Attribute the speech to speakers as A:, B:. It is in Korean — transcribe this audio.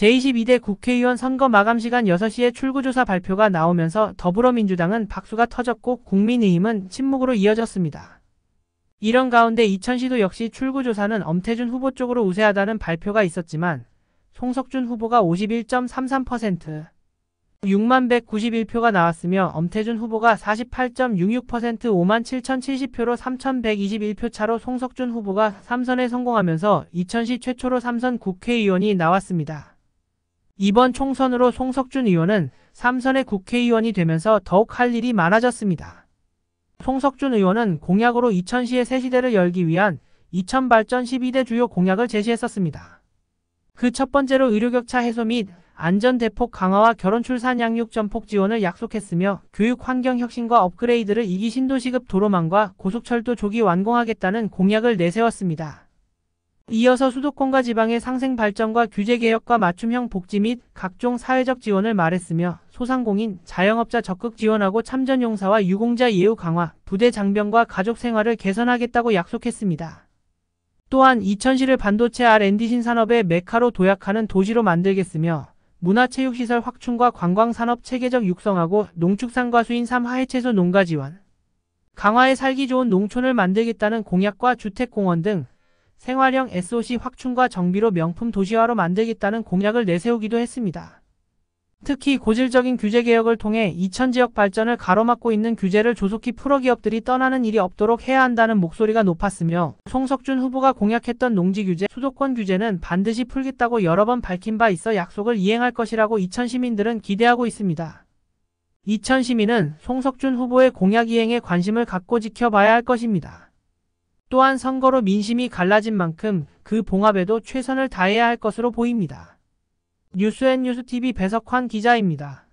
A: 제22대 국회의원 선거 마감 시간 6시에 출구조사 발표가 나오면서 더불어민주당은 박수가 터졌고 국민의힘은 침묵으로 이어졌습니다. 이런 가운데 이천시도 역시 출구조사는 엄태준 후보 쪽으로 우세하다는 발표가 있었지만 송석준 후보가 51.33%, 6191표가 나왔으며 엄태준 후보가 48.66% 57,070표로 3121표 차로 송석준 후보가 3선에 성공하면서 이천시 최초로 3선 국회의원이 나왔습니다. 이번 총선으로 송석준 의원은 3선의 국회의원이 되면서 더욱 할 일이 많아졌습니다. 송석준 의원은 공약으로 이천시의 새 시대를 열기 위한 2000발전 12대 주요 공약을 제시했었습니다. 그 첫 번째로 의료격차 해소 및 안전대폭 강화와 결혼출산 양육 전폭 지원을 약속했으며 교육 환경 혁신과 업그레이드를 이기 신도시급 도로망과 고속철도 조기 완공하겠다는 공약을 내세웠습니다. 이어서 수도권과 지방의 상생 발전과 규제 개혁과 맞춤형 복지 및 각종 사회적 지원을 말했으며 소상공인, 자영업자 적극 지원하고 참전용사와 유공자 예우 강화, 부대 장병과 가족 생활을 개선하겠다고 약속했습니다. 또한 이천시를 반도체 R&D 신산업의 메카로 도약하는 도시로 만들겠으며 문화체육시설 확충과 관광산업 체계적 육성하고 농축산과 수인 3하해채소 농가 지원, 강화에 살기 좋은 농촌을 만들겠다는 공약과 주택공원 등 생활형 SOC 확충과 정비로 명품 도시화로 만들겠다는 공약을 내세우기도 했습니다. 특히 고질적인 규제 개혁을 통해 이천 지역 발전을 가로막고 있는 규제를 조속히 풀어 기업들이 떠나는 일이 없도록 해야 한다는 목소리가 높았으며 송석준 후보가 공약했던 농지 규제, 수도권 규제는 반드시 풀겠다고 여러 번 밝힌 바 있어 약속을 이행할 것이라고 이천 시민들은 기대하고 있습니다. 이천 시민은 송석준 후보의 공약 이행에 관심을 갖고 지켜봐야 할 것입니다. 또한 선거로 민심이 갈라진 만큼 그 봉합에도 최선을 다해야 할 것으로 보입니다. 뉴스앤뉴스TV 배석환 기자입니다.